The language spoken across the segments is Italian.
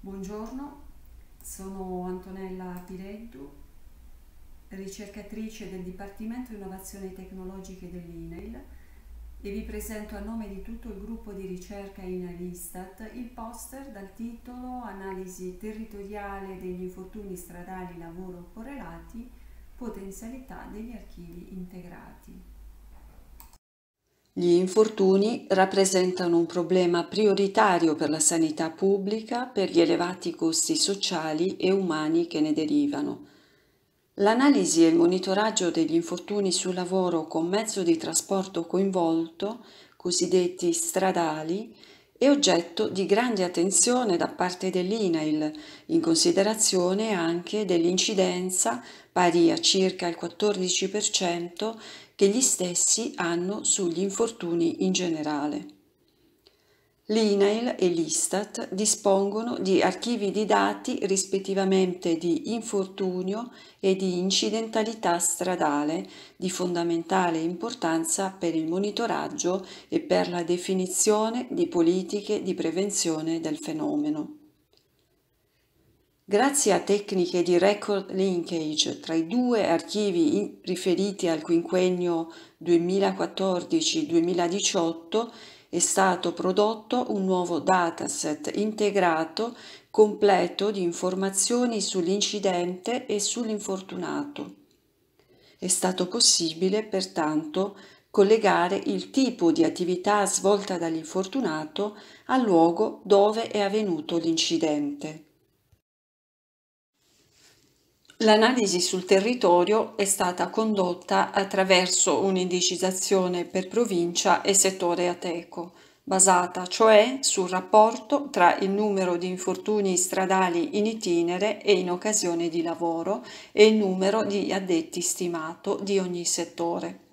Buongiorno, sono Antonella Pireddu, ricercatrice del Dipartimento Innovazioni Tecnologiche dell'INAIL e vi presento a nome di tutto il gruppo di ricerca INAIL Istat il poster dal titolo Analisi territoriale degli infortuni stradali lavoro correlati, potenzialità degli archivi integrati. Gli infortuni rappresentano un problema prioritario per la sanità pubblica per gli elevati costi sociali e umani che ne derivano. L'analisi e il monitoraggio degli infortuni sul lavoro con mezzo di trasporto coinvolto, cosiddetti stradali, è oggetto di grande attenzione da parte dell'INAIL, in considerazione anche dell'incidenza pari a circa il 14% che gli stessi hanno sugli infortuni in generale l'INAIL e l'Istat dispongono di archivi di dati rispettivamente di infortunio e di incidentalità stradale di fondamentale importanza per il monitoraggio e per la definizione di politiche di prevenzione del fenomeno. Grazie a tecniche di record linkage tra i due archivi riferiti al quinquennio 2014-2018, è stato prodotto un nuovo dataset integrato completo di informazioni sull'incidente e sull'infortunato. È stato possibile pertanto collegare il tipo di attività svolta dall'infortunato al luogo dove è avvenuto l'incidente. L'analisi sul territorio è stata condotta attraverso un'indicizzazione per provincia e settore ateco, basata cioè sul rapporto tra il numero di infortuni stradali in itinere e in occasione di lavoro e il numero di addetti stimato di ogni settore.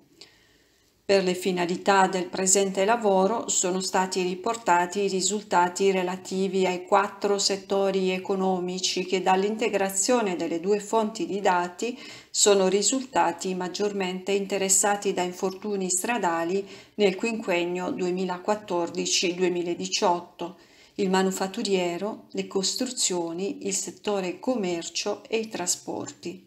Per le finalità del presente lavoro sono stati riportati i risultati relativi ai quattro settori economici che dall'integrazione delle due fonti di dati sono risultati maggiormente interessati da infortuni stradali nel quinquennio 2014-2018, il manufatturiero, le costruzioni, il settore commercio e i trasporti.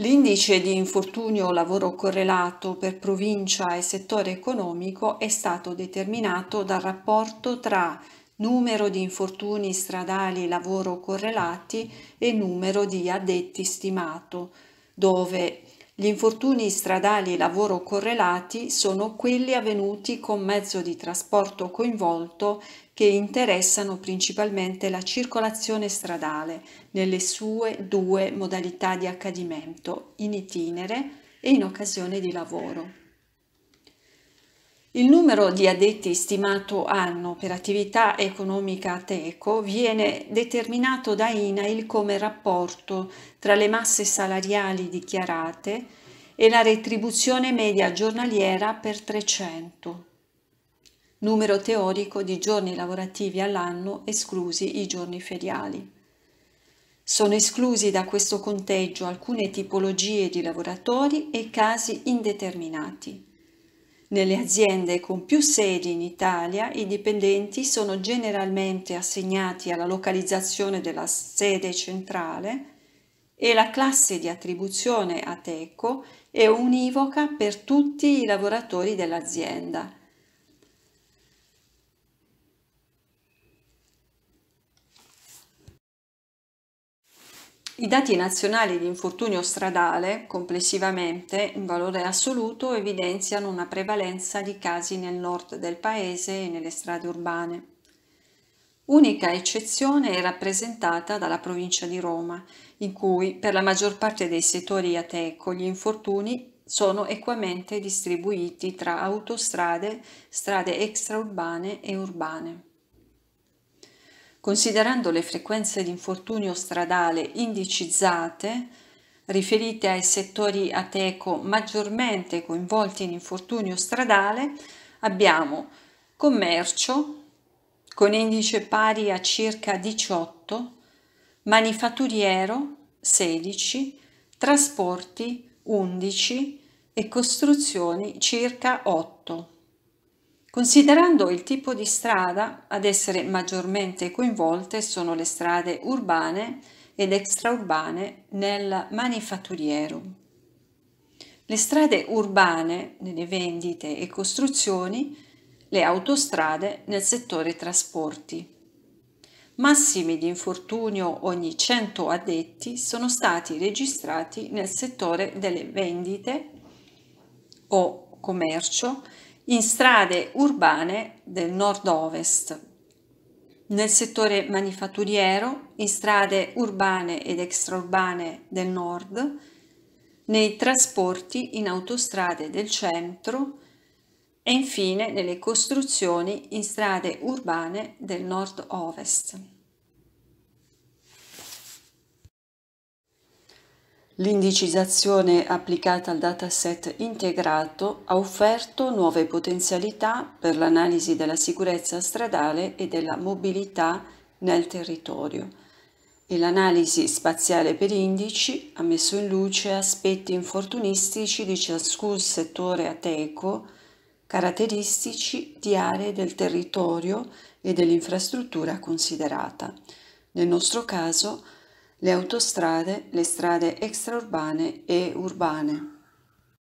L'indice di infortunio lavoro correlato per provincia e settore economico è stato determinato dal rapporto tra numero di infortuni stradali lavoro correlati e numero di addetti stimato, dove gli infortuni stradali e lavoro correlati sono quelli avvenuti con mezzo di trasporto coinvolto che interessano principalmente la circolazione stradale nelle sue due modalità di accadimento, in itinere e in occasione di lavoro. Il numero di addetti stimato anno per attività economica a TECO viene determinato da INAIL come rapporto tra le masse salariali dichiarate e la retribuzione media giornaliera per 300, numero teorico di giorni lavorativi all'anno esclusi i giorni feriali. Sono esclusi da questo conteggio alcune tipologie di lavoratori e casi indeterminati. Nelle aziende con più sedi in Italia i dipendenti sono generalmente assegnati alla localizzazione della sede centrale e la classe di attribuzione a TECO è univoca per tutti i lavoratori dell'azienda I dati nazionali di infortunio stradale, complessivamente, in valore assoluto, evidenziano una prevalenza di casi nel nord del paese e nelle strade urbane. Unica eccezione è rappresentata dalla provincia di Roma, in cui per la maggior parte dei settori ateco gli infortuni sono equamente distribuiti tra autostrade, strade extraurbane e urbane considerando le frequenze di infortunio stradale indicizzate riferite ai settori ateco maggiormente coinvolti in infortunio stradale, abbiamo commercio con indice pari a circa 18, manifatturiero 16, trasporti 11 e costruzioni circa 8. Considerando il tipo di strada, ad essere maggiormente coinvolte sono le strade urbane ed extraurbane nel manifatturiero. Le strade urbane nelle vendite e costruzioni, le autostrade nel settore trasporti. Massimi di infortunio ogni 100 addetti sono stati registrati nel settore delle vendite o commercio in strade urbane del nord-ovest, nel settore manifatturiero, in strade urbane ed extraurbane del nord, nei trasporti in autostrade del centro e infine nelle costruzioni in strade urbane del nord-ovest. L'indicizzazione applicata al dataset integrato ha offerto nuove potenzialità per l'analisi della sicurezza stradale e della mobilità nel territorio e l'analisi spaziale per indici ha messo in luce aspetti infortunistici di ciascun settore ateco, caratteristici di aree del territorio e dell'infrastruttura considerata. Nel nostro caso, le autostrade, le strade extraurbane e urbane.